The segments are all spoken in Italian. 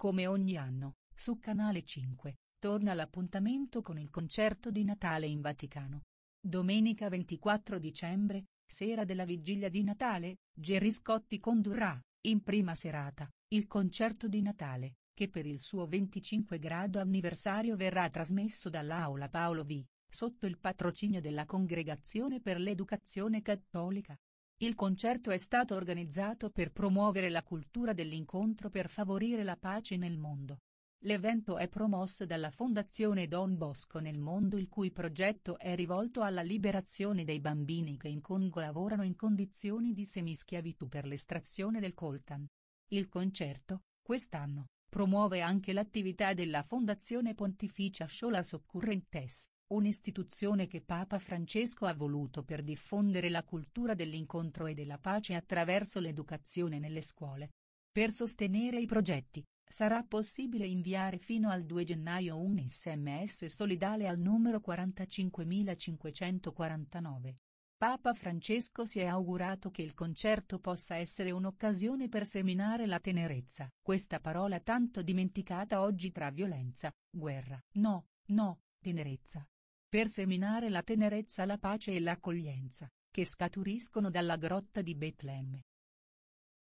Come ogni anno, su Canale 5, torna l'appuntamento con il concerto di Natale in Vaticano. Domenica 24 dicembre, sera della vigilia di Natale, Gerry Scotti condurrà, in prima serata, il concerto di Natale, che per il suo 25 grado anniversario verrà trasmesso dall'Aula Paolo V, sotto il patrocinio della Congregazione per l'Educazione Cattolica. Il concerto è stato organizzato per promuovere la cultura dell'incontro per favorire la pace nel mondo. L'evento è promosso dalla Fondazione Don Bosco nel mondo il cui progetto è rivolto alla liberazione dei bambini che in Congo lavorano in condizioni di semischiavitù per l'estrazione del coltan. Il concerto, quest'anno, promuove anche l'attività della Fondazione Pontificia Sciola Soccorrentes, Un'istituzione che Papa Francesco ha voluto per diffondere la cultura dell'incontro e della pace attraverso l'educazione nelle scuole. Per sostenere i progetti, sarà possibile inviare fino al 2 gennaio un sms solidale al numero 45549. Papa Francesco si è augurato che il concerto possa essere un'occasione per seminare la tenerezza, questa parola tanto dimenticata oggi tra violenza, guerra. No, no, tenerezza, per seminare la tenerezza la pace e l'accoglienza, che scaturiscono dalla grotta di Betlemme.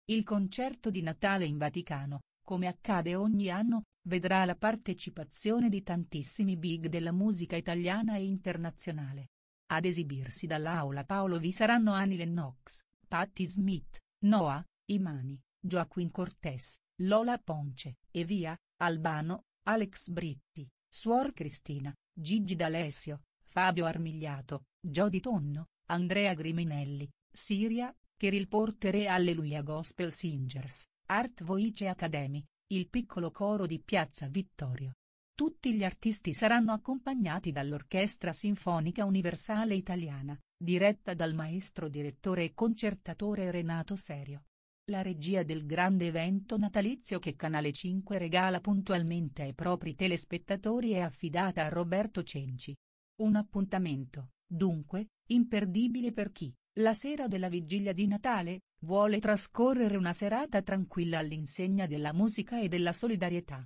Il concerto di Natale in Vaticano, come accade ogni anno, vedrà la partecipazione di tantissimi big della musica italiana e internazionale. Ad esibirsi dall'aula Paolo vi saranno Annie Lennox, Patti Smith, Noah, Imani, Joaquin Cortés, Lola Ponce, e via, Albano, Alex Britti, Suor Cristina, Gigi D'Alessio, Fabio Armigliato, Jody Tonno, Andrea Griminelli, Siria, Porter e Alleluia Gospel Singers, Art Voice Academy, il piccolo coro di Piazza Vittorio. Tutti gli artisti saranno accompagnati dall'Orchestra Sinfonica Universale Italiana, diretta dal maestro direttore e concertatore Renato Serio. La regia del grande evento natalizio che Canale 5 regala puntualmente ai propri telespettatori è affidata a Roberto Cenci. Un appuntamento, dunque, imperdibile per chi, la sera della vigilia di Natale, vuole trascorrere una serata tranquilla all'insegna della musica e della solidarietà.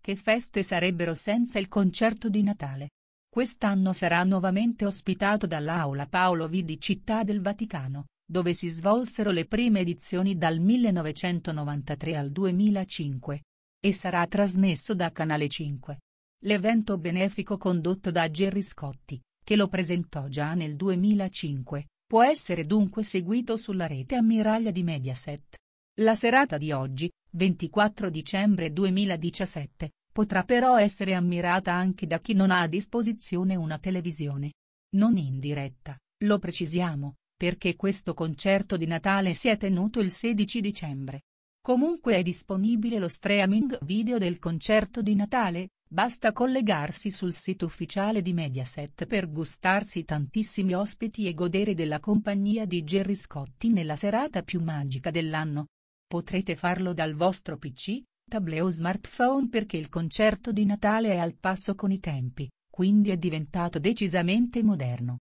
Che feste sarebbero senza il concerto di Natale? Quest'anno sarà nuovamente ospitato dall'Aula Paolo V di Città del Vaticano, dove si svolsero le prime edizioni dal 1993 al 2005. E sarà trasmesso da Canale 5. L'evento benefico condotto da Gerry Scotti, che lo presentò già nel 2005, può essere dunque seguito sulla rete ammiraglia di Mediaset. La serata di oggi, 24 dicembre 2017, potrà però essere ammirata anche da chi non ha a disposizione una televisione. Non in diretta, lo precisiamo, perché questo concerto di Natale si è tenuto il 16 dicembre. Comunque è disponibile lo streaming video del concerto di Natale, basta collegarsi sul sito ufficiale di Mediaset per gustarsi tantissimi ospiti e godere della compagnia di Gerry Scotti nella serata più magica dell'anno. Potrete farlo dal vostro PC, tablet o smartphone perché il concerto di Natale è al passo con i tempi, quindi è diventato decisamente moderno.